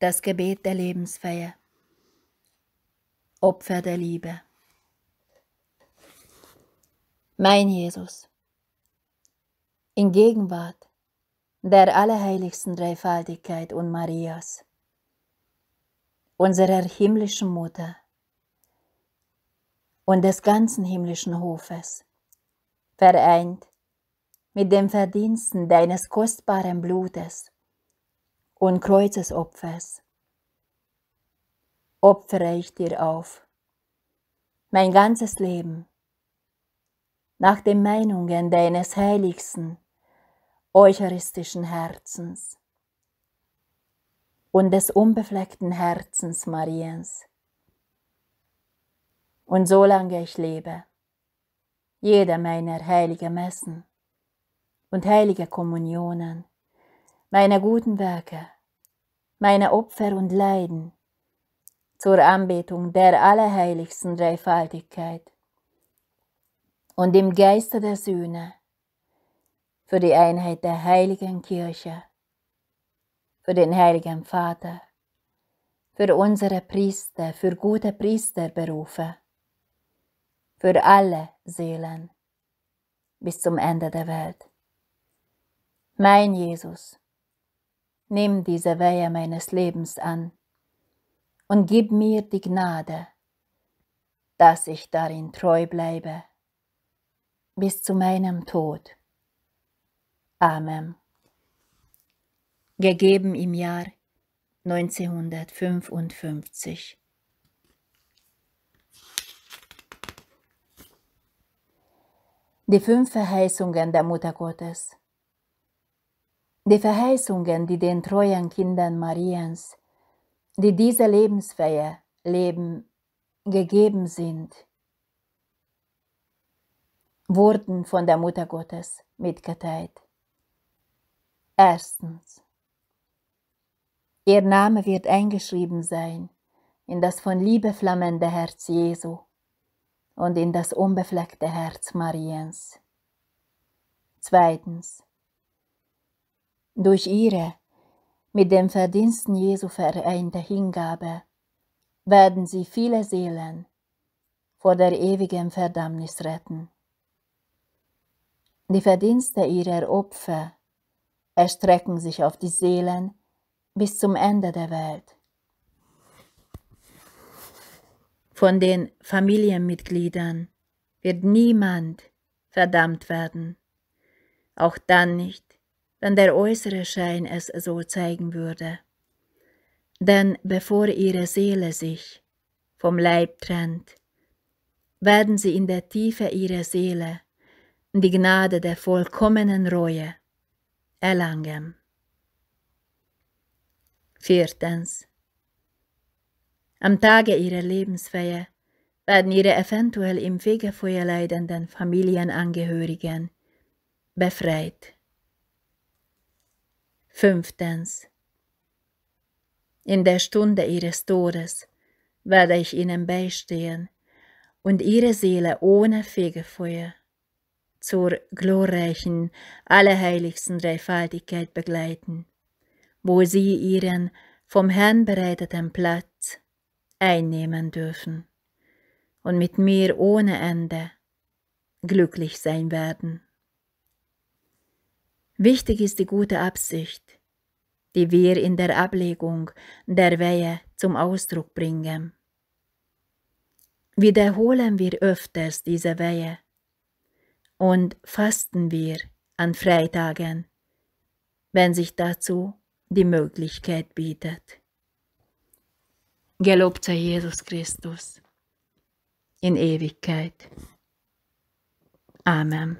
das Gebet der Lebensfeier, Opfer der Liebe. Mein Jesus, in Gegenwart der allerheiligsten Dreifaltigkeit und Marias, unserer himmlischen Mutter und des ganzen himmlischen Hofes, vereint mit den Verdiensten deines kostbaren Blutes und Kreuzesopfers opfere ich dir auf. Mein ganzes Leben, nach den Meinungen deines heiligsten, eucharistischen Herzens und des unbefleckten Herzens Mariens. Und solange ich lebe, jeder meiner heiligen Messen und heiligen Kommunionen meiner guten Werke, meiner Opfer und Leiden, zur Anbetung der allerheiligsten Dreifaltigkeit und im Geiste der Söhne, für die Einheit der heiligen Kirche, für den heiligen Vater, für unsere Priester, für gute Priesterberufe, für alle Seelen bis zum Ende der Welt. Mein Jesus, nimm diese Weihe meines Lebens an und gib mir die Gnade, dass ich darin treu bleibe, bis zu meinem Tod. Amen. Gegeben im Jahr 1955. Die fünf Verheißungen der Mutter Gottes. Die Verheißungen, die den treuen Kindern Mariens, die diese Lebensfeier leben, gegeben sind, wurden von der Mutter Gottes mitgeteilt. Erstens. Ihr Name wird eingeschrieben sein in das von Liebe flammende Herz Jesu und in das unbefleckte Herz Mariens. Zweitens durch ihre mit dem Verdiensten Jesu vereinte Hingabe werden sie viele Seelen vor der ewigen Verdammnis retten. Die Verdienste ihrer Opfer erstrecken sich auf die Seelen bis zum Ende der Welt. Von den Familienmitgliedern wird niemand verdammt werden, auch dann nicht, wenn der äußere Schein es so zeigen würde. Denn bevor ihre Seele sich vom Leib trennt, werden sie in der Tiefe ihrer Seele die Gnade der vollkommenen Reue erlangen. Viertens. Am Tage ihrer Lebensfeier werden ihre eventuell im Fegefeuer leidenden Familienangehörigen befreit. Fünftens. In der Stunde ihres Todes werde ich ihnen beistehen und ihre Seele ohne Fegefeuer zur glorreichen, allerheiligsten Dreifaltigkeit begleiten, wo sie ihren vom Herrn bereiteten Platz einnehmen dürfen und mit mir ohne Ende glücklich sein werden. Wichtig ist die gute Absicht, die wir in der Ablegung der Wehe zum Ausdruck bringen. Wiederholen wir öfters diese Wehe und fasten wir an Freitagen, wenn sich dazu die Möglichkeit bietet. Gelobt sei Jesus Christus in Ewigkeit. Amen.